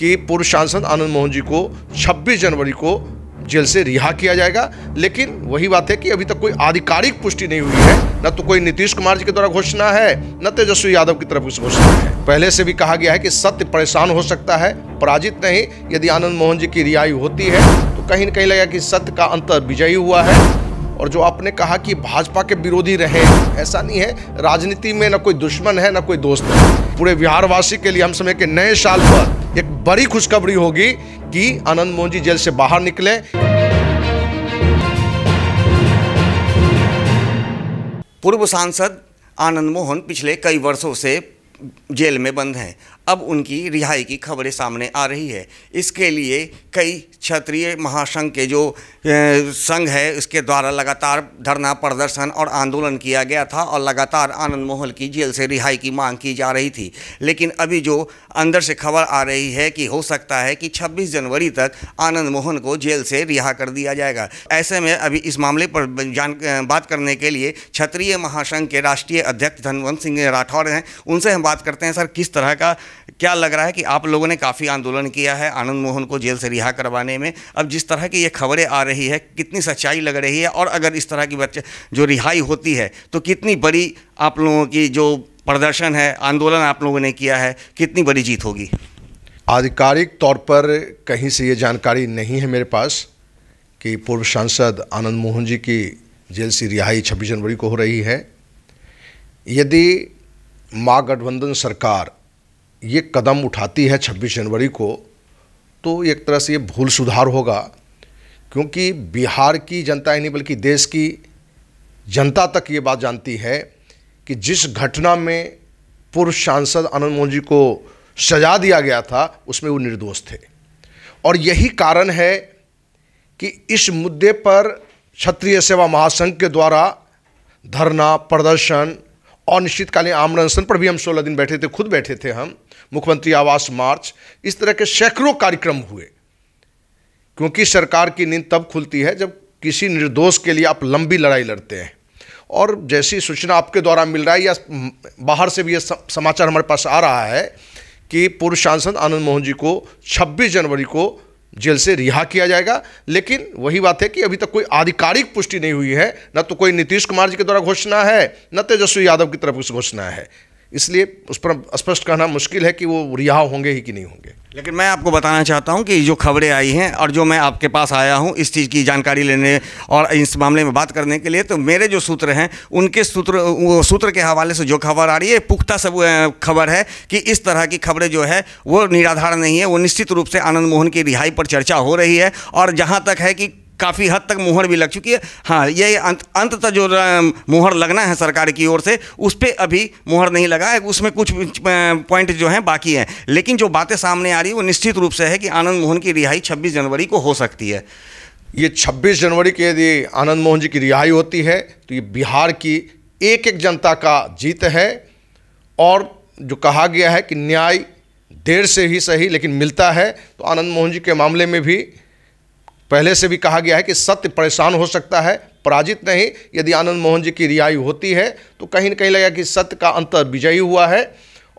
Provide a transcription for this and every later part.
कि पूर्व सांसद आनंद मोहन जी को 26 जनवरी को जेल से रिहा किया जाएगा लेकिन वही बात है कि अभी तक कोई आधिकारिक पुष्टि नहीं हुई है न तो कोई नीतीश कुमार जी के द्वारा घोषणा है न तेजस्वी यादव की तरफ से घोषणा है पहले से भी कहा गया है कि सत्य परेशान हो सकता है पराजित नहीं यदि आनंद मोहन जी की रिहाई होती है तो कहीं ना कहीं लगा कि सत्य का अंतर विजयी हुआ है और जो आपने कहा कि भाजपा के विरोधी रहे ऐसा नहीं है राजनीति में ना कोई दुश्मन है ना कोई दोस्त है पूरे बिहारवासी के लिए हम समय के नए साल पर एक बड़ी खुशखबरी होगी कि आनंद मोहन जी जेल से बाहर निकले पूर्व सांसद आनंद मोहन पिछले कई वर्षों से जेल में बंद हैं अब उनकी रिहाई की खबरें सामने आ रही है इसके लिए कई क्षत्रिय महासंघ के जो संघ है उसके द्वारा लगातार धरना प्रदर्शन और आंदोलन किया गया था और लगातार आनंद मोहल की जेल से रिहाई की मांग की जा रही थी लेकिन अभी जो अंदर से खबर आ रही है कि हो सकता है कि 26 जनवरी तक आनंद मोहन को जेल से रिहा कर दिया जाएगा ऐसे में अभी इस मामले पर जान बात करने के लिए क्षत्रिय महासंघ के राष्ट्रीय अध्यक्ष धनवंत सिंह राठौर हैं उनसे हम बात करते हैं सर किस तरह का क्या लग रहा है कि आप लोगों ने काफ़ी आंदोलन किया है आनंद मोहन को जेल से रिहा करवाने में अब जिस तरह की ये खबरें आ रही है कितनी सच्चाई लग रही है और अगर इस तरह की बच्चे जो रिहाई होती है तो कितनी बड़ी आप लोगों की जो प्रदर्शन है आंदोलन आप लोगों ने किया है कितनी बड़ी जीत होगी आधिकारिक तौर पर कहीं से ये जानकारी नहीं है मेरे पास कि पूर्व सांसद आनंद मोहन जी की जेल से रिहाई छब्बीस जनवरी को हो रही है यदि महागठबंधन सरकार ये कदम उठाती है 26 जनवरी को तो एक तरह से ये भूल सुधार होगा क्योंकि बिहार की जनता ही नहीं बल्कि देश की जनता तक ये बात जानती है कि जिस घटना में पूर्व सांसद अनंत मोहन जी को सजा दिया गया था उसमें वो निर्दोष थे और यही कारण है कि इस मुद्दे पर क्षत्रिय सेवा महासंघ के द्वारा धरना प्रदर्शन अनिश्चितकालीन निश्चितकालीन पर भी हम सोलह दिन बैठे थे खुद बैठे थे हम मुख्यमंत्री आवास मार्च इस तरह के सैकड़ों कार्यक्रम हुए क्योंकि सरकार की नींद तब खुलती है जब किसी निर्दोष के लिए आप लंबी लड़ाई लड़ते हैं और जैसी सूचना आपके द्वारा मिल रहा है या बाहर से भी यह समाचार हमारे पास आ रहा है कि पूर्व सांसद आनंद मोहन जी को 26 जनवरी को जेल से रिहा किया जाएगा लेकिन वही बात है कि अभी तक कोई आधिकारिक पुष्टि नहीं हुई है न तो कोई नीतीश कुमार जी के द्वारा घोषणा है न तेजस्वी यादव की तरफ कुछ घोषणा है इसलिए उस पर स्पष्ट कहना मुश्किल है कि वो रिहा होंगे ही कि नहीं होंगे लेकिन मैं आपको बताना चाहता हूं कि जो खबरें आई हैं और जो मैं आपके पास आया हूं इस चीज़ की जानकारी लेने और इस मामले में बात करने के लिए तो मेरे जो सूत्र हैं उनके सूत्र सूत्र के हवाले से जो खबर आ रही है पुख्ता सब खबर है कि इस तरह की खबरें जो है वो निराधार नहीं है वो निश्चित रूप से आनंद मोहन की रिहाई पर चर्चा हो रही है और जहाँ तक है कि काफ़ी हद तक मुहर भी लग चुकी है हाँ ये अंत अंत जो मुहर लगना है सरकार की ओर से उस पर अभी मुहर नहीं लगा है उसमें कुछ पॉइंट जो हैं बाकी हैं लेकिन जो बातें सामने आ रही है वो निश्चित रूप से है कि आनंद मोहन की रिहाई छब्बीस जनवरी को हो सकती है ये 26 जनवरी के यदि आनंद मोहन जी की रिहाई होती है तो ये बिहार की एक एक जनता का जीत है और जो कहा गया है कि न्याय देर से ही सही लेकिन मिलता है तो आनंद मोहन जी के मामले में भी पहले से भी कहा गया है कि सत्य परेशान हो सकता है पराजित नहीं यदि आनंद मोहन जी की रिहाई होती है तो कहीं ना कहीं लगेगा कि सत्य का अंतर विजयी हुआ है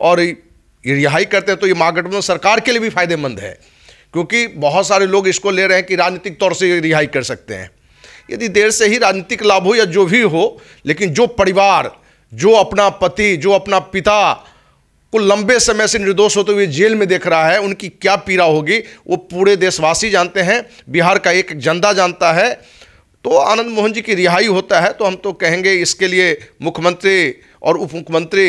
और ये रिहाई करते हैं तो ये महागठबंधन सरकार के लिए भी फायदेमंद है क्योंकि बहुत सारे लोग इसको ले रहे हैं कि राजनीतिक तौर से रिहाई कर सकते हैं यदि देर से ही राजनीतिक लाभ हो या जो भी हो लेकिन जो परिवार जो अपना पति जो अपना पिता को लंबे समय से निर्दोष होते हुए जेल में देख रहा है उनकी क्या पीड़ा होगी वो पूरे देशवासी जानते हैं बिहार का एक जनता जानता है तो आनंद मोहन जी की रिहाई होता है तो हम तो कहेंगे इसके लिए मुख्यमंत्री और उप मुख्यमंत्री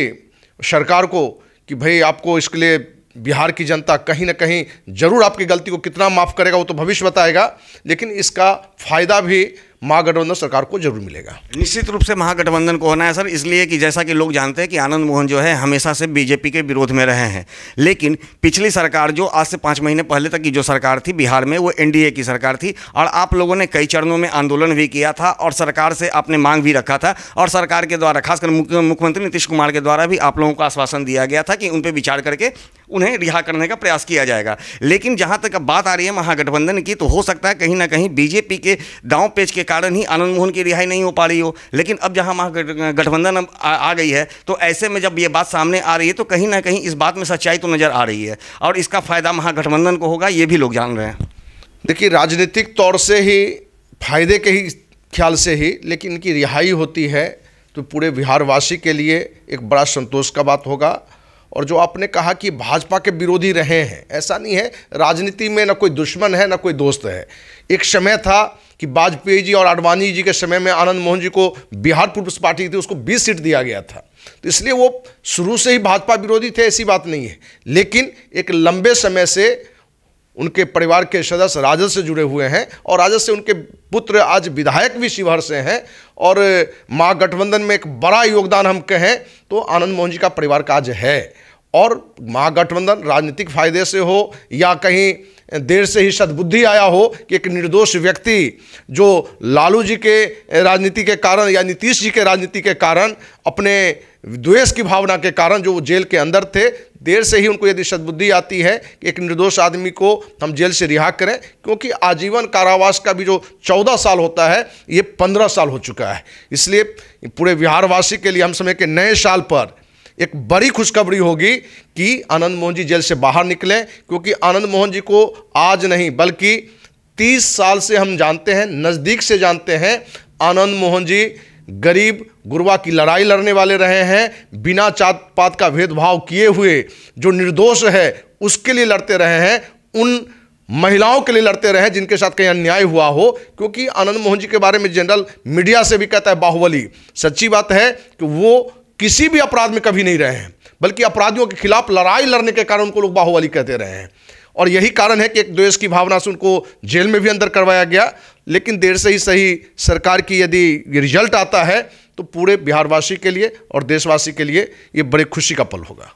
सरकार को कि भाई आपको इसके लिए बिहार की जनता कहीं ना कहीं ज़रूर आपकी गलती को कितना माफ़ करेगा वो तो भविष्य बताएगा लेकिन इसका फ़ायदा भी महागठबंधन सरकार को जरूर मिलेगा निश्चित रूप से महागठबंधन को होना है सर इसलिए कि जैसा कि लोग जानते हैं कि आनंद मोहन जो है हमेशा से बीजेपी के विरोध में रहे हैं लेकिन पिछली सरकार जो आज से पाँच महीने पहले तक की जो सरकार थी बिहार में वो एनडीए की सरकार थी और आप लोगों ने कई चरणों में आंदोलन भी किया था और सरकार से आपने मांग भी रखा था और सरकार के द्वारा खासकर मुख्यमंत्री नीतीश कुमार के द्वारा भी आप लोगों को आश्वासन दिया गया था कि उन पर विचार करके उन्हें रिहा करने का प्रयास किया जाएगा लेकिन जहाँ तक अब बात आ रही है महागठबंधन की तो हो सकता है कहीं ना कहीं बीजेपी के दांव पेच के कारण ही आनंद मोहन की रिहाई नहीं हो पा रही हो लेकिन अब जहाँ महागठबंधन अब आ, आ गई है तो ऐसे में जब ये बात सामने आ रही है तो कहीं ना कहीं इस बात में सच्चाई तो नज़र आ रही है और इसका फ़ायदा महागठबंधन को होगा ये भी लोग जान रहे हैं देखिए राजनीतिक तौर से ही फायदे के ही ख्याल से ही लेकिन इनकी रिहाई होती है तो पूरे बिहारवासी के लिए एक बड़ा संतोष का बात होगा और जो आपने कहा कि भाजपा के विरोधी रहे हैं ऐसा नहीं है राजनीति में ना कोई दुश्मन है ना कोई दोस्त है एक समय था कि वाजपेयी जी और आडवाणी जी के समय में आनंद मोहन जी को बिहार पीपुल्स पार्टी थी उसको 20 सीट दिया गया था तो इसलिए वो शुरू से ही भाजपा विरोधी थे ऐसी बात नहीं है लेकिन एक लंबे समय से उनके परिवार के सदस्य राजद से जुड़े हुए हैं और राजद से उनके पुत्र आज विधायक भी शिवहर से हैं और महागठबंधन में एक बड़ा योगदान हम कहें तो आनंद मोहन जी का परिवार का आज है और महागठबंधन राजनीतिक फायदे से हो या कहीं देर से ही सदबुद्धि आया हो कि एक निर्दोष व्यक्ति जो लालू जी के राजनीति के कारण या नीतीश जी के राजनीति के कारण अपने द्वेष की भावना के कारण जो जेल के अंदर थे देर से ही उनको यदि सदबुद्धि आती है कि एक निर्दोष आदमी को हम जेल से रिहा करें क्योंकि आजीवन कारावास का भी जो चौदह साल होता है ये पंद्रह साल हो चुका है इसलिए पूरे बिहारवासी के लिए हम समय के नए साल पर एक बड़ी खुशखबरी होगी कि आनंद मोहन जी जेल से बाहर निकले क्योंकि आनंद मोहन जी को आज नहीं बल्कि तीस साल से हम जानते हैं नज़दीक से जानते हैं आनंद मोहन जी गरीब गुरबा की लड़ाई लड़ने वाले रहे हैं बिना जात पात का भेदभाव किए हुए जो निर्दोष है उसके लिए लड़ते रहे हैं उन महिलाओं के लिए लड़ते रहे जिनके साथ कहीं अन्याय हुआ हो क्योंकि आनंद मोहन जी के बारे में जनरल मीडिया से भी कहता है बाहुबली सच्ची बात है कि वो किसी भी अपराध में कभी नहीं रहे हैं बल्कि अपराधियों के खिलाफ लड़ाई लड़ने के कारण उनको लोग बाहुबली कहते रहे हैं और यही कारण है कि एक द्वेष की भावना से उनको जेल में भी अंदर करवाया गया लेकिन देर से ही सही सरकार की यदि रिजल्ट आता है तो पूरे बिहारवासी के लिए और देशवासी के लिए ये बड़े खुशी का पल होगा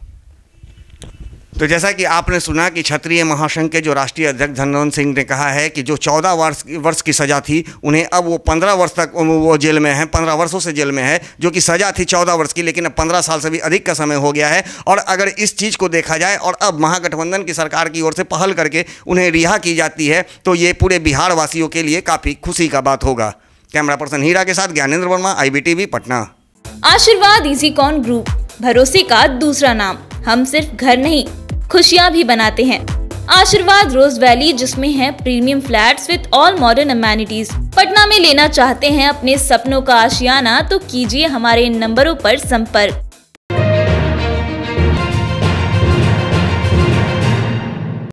तो जैसा कि आपने सुना कि क्षत्रिय महासंघ के जो राष्ट्रीय अध्यक्ष धनवंत सिंह ने कहा है कि जो चौदह वर्ष वर्ष की सज़ा थी उन्हें अब वो पंद्रह वर्ष तक वो जेल में है पंद्रह वर्षों से जेल में है जो कि सज़ा थी चौदह वर्ष की लेकिन अब पंद्रह साल से भी अधिक का समय हो गया है और अगर इस चीज़ को देखा जाए और अब महागठबंधन की सरकार की ओर से पहल करके उन्हें रिहा की जाती है तो ये पूरे बिहार वासियों के लिए काफ़ी खुशी का बात होगा कैमरा पर्सन हीरा के साथ ज्ञानेन्द्र वर्मा आई पटना आशीर्वाद इजी कॉन ग्रुप भरोसे का दूसरा नाम हम सिर्फ घर नहीं खुशियाँ भी बनाते हैं आशीर्वाद रोज वैली जिसमें है premium flats with all modern amenities Patna में लेना चाहते हैं अपने सपनों का आशियाना तो कीजिए हमारे इन नंबरों पर संपर्क